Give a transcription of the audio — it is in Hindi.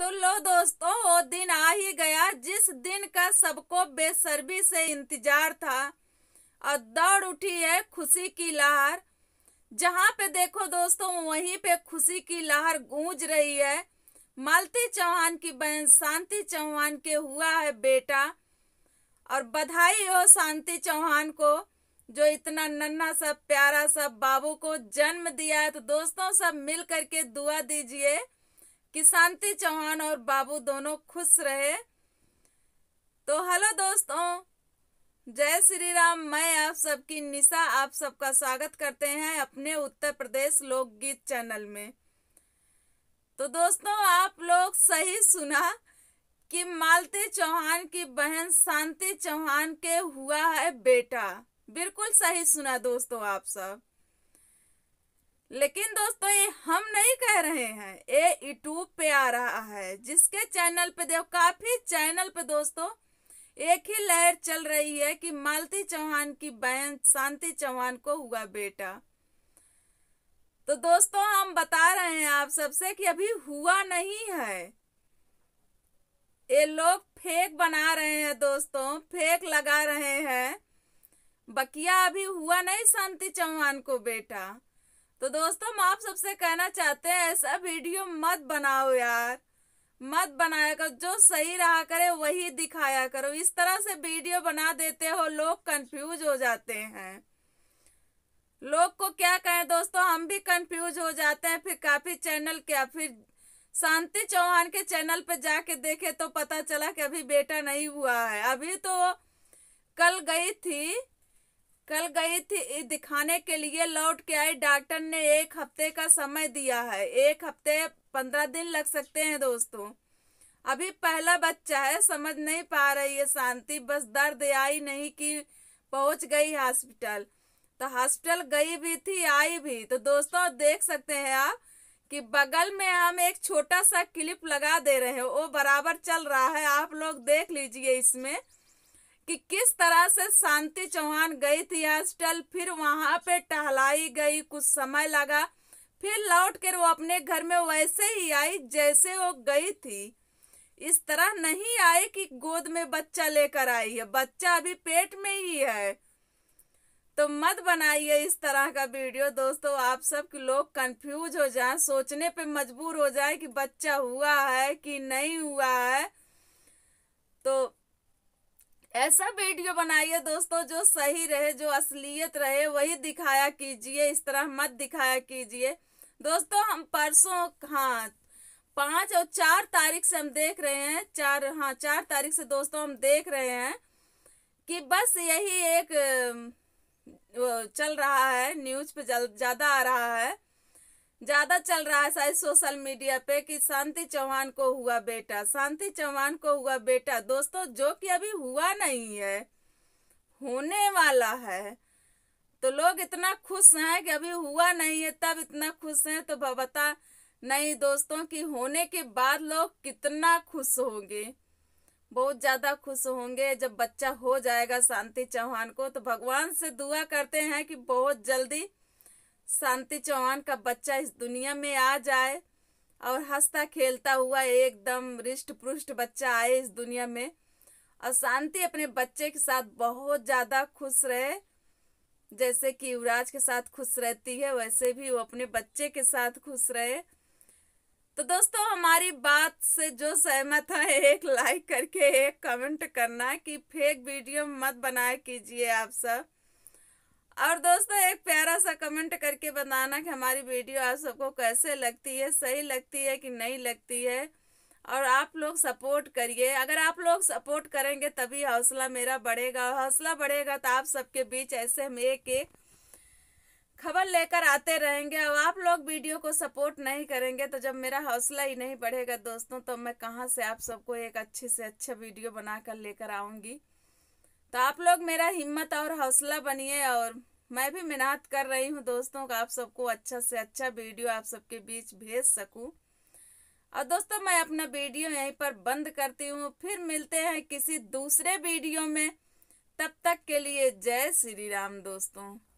तो लो दोस्तों वो दिन आ ही गया जिस दिन का सबको बेसर्बी से इंतजार था और दौड़ उठी है खुशी की लहर जहाँ पे देखो दोस्तों वहीं पे खुशी की लहर गूंज रही है मालती चौहान की बहन शांति चौहान के हुआ है बेटा और बधाई हो शांति चौहान को जो इतना नन्ना सा प्यारा सा बाबू को जन्म दिया है तो दोस्तों सब मिल करके दुआ दीजिए शांति चौहान और बाबू दोनों खुश रहे तो हेलो दोस्तों जय श्री राम मैं आप सबकी निशा आप सबका स्वागत करते हैं अपने उत्तर प्रदेश लोकगीत चैनल में तो दोस्तों आप लोग सही सुना कि मालती चौहान की बहन शांति चौहान के हुआ है बेटा बिल्कुल सही सुना दोस्तों आप सब लेकिन दोस्तों ये हम नहीं कह रहे हैं ये यूट्यूब पे आ रहा है जिसके चैनल पे देखो काफी चैनल पे दोस्तों एक ही लहर चल रही है कि मालती चौहान की बहन शांति चौहान को हुआ बेटा तो दोस्तों हम बता रहे हैं आप सबसे कि अभी हुआ नहीं है ये लोग फेक बना रहे हैं दोस्तों फेक लगा रहे हैं बकिया अभी हुआ नहीं शांति चौहान को बेटा तो दोस्तों हम आप सबसे कहना चाहते हैं ऐसा वीडियो मत बनाओ यार मत बनाया करो जो सही रहा करे वही दिखाया करो इस तरह से वीडियो बना देते हो लोग कंफ्यूज हो जाते हैं लोग को क्या कहें दोस्तों हम भी कंफ्यूज हो जाते हैं फिर काफी चैनल क्या फिर शांति चौहान के चैनल पर जाके देखे तो पता चला कि अभी बेटा नहीं हुआ है अभी तो कल गई थी कल गई थी दिखाने के लिए लौट के आई डॉक्टर ने एक हफ्ते का समय दिया है एक हफ्ते पंद्रह दिन लग सकते हैं दोस्तों अभी पहला बच्चा है समझ नहीं पा रही है शांति बस दर्द आई नहीं कि पहुंच गई हॉस्पिटल तो हॉस्पिटल गई भी थी आई भी तो दोस्तों देख सकते हैं आप कि बगल में हम एक छोटा सा क्लिप लगा दे रहे हैं वो बराबर चल रहा है आप लोग देख लीजिए इसमें कि किस तरह से शांति चौहान गई थी हॉस्टल फिर वहां पे टहलाई गई कुछ समय लगा फिर लौट कर वो अपने घर में वैसे ही आई जैसे वो गई थी इस तरह नहीं आई कि गोद में बच्चा लेकर आई है बच्चा अभी पेट में ही है तो मत बनाइए इस तरह का वीडियो दोस्तों आप सब लोग कंफ्यूज हो जाएं सोचने पे मजबूर हो जाए कि बच्चा हुआ है कि नहीं हुआ है तो ऐसा वीडियो बनाइए दोस्तों जो सही रहे जो असलियत रहे वही दिखाया कीजिए इस तरह मत दिखाया कीजिए दोस्तों हम परसों हाँ पाँच और चार तारीख से हम देख रहे हैं चार हाँ चार तारीख से दोस्तों हम देख रहे हैं कि बस यही एक चल रहा है न्यूज पे ज़्यादा आ रहा है ज्यादा चल रहा है शायद सोशल मीडिया पे कि शांति चौहान को हुआ बेटा शांति चौहान को हुआ बेटा दोस्तों जो कि अभी हुआ नहीं है होने वाला है तो लोग इतना खुश हैं कि अभी हुआ नहीं है तब इतना खुश हैं तो बता नहीं दोस्तों कि होने के बाद लोग कितना खुश होंगे बहुत ज़्यादा खुश होंगे जब बच्चा हो जाएगा शांति चौहान को तो भगवान से दुआ करते हैं कि बहुत जल्दी शांति चौहान का बच्चा इस दुनिया में आ जाए और हंसता खेलता हुआ एकदम रिष्ट पृष्ट बच्चा आए इस दुनिया में और शांति अपने बच्चे के साथ बहुत ज़्यादा खुश रहे जैसे कि युवराज के साथ खुश रहती है वैसे भी वो अपने बच्चे के साथ खुश रहे तो दोस्तों हमारी बात से जो सहमत है एक लाइक करके एक कमेंट करना कि फेक वीडियो मत बनाया कीजिए आप सब और दोस्तों एक प्यार सा कमेंट करके बताना कि हमारी वीडियो आप सबको कैसे लगती है सही लगती है कि नहीं लगती है और आप लोग सपोर्ट करिए अगर आप लोग सपोर्ट करेंगे तभी हौसला मेरा बढ़ेगा और हौसला बढ़ेगा तो आप सबके बीच ऐसे हम एक एक खबर लेकर आते रहेंगे और आप लोग वीडियो को सपोर्ट नहीं करेंगे तो जब मेरा हौसला ही नहीं बढ़ेगा दोस्तों तो मैं कहाँ से आप सबको एक अच्छे से अच्छा वीडियो बनाकर लेकर आऊँगी तो आप लोग मेरा हिम्मत और हौसला बनिए और मैं भी मेहनत कर रही हूँ दोस्तों का आप सबको अच्छा से अच्छा वीडियो आप सबके बीच भेज सकूँ और दोस्तों मैं अपना वीडियो यहीं पर बंद करती हूँ फिर मिलते हैं किसी दूसरे वीडियो में तब तक के लिए जय श्री राम दोस्तों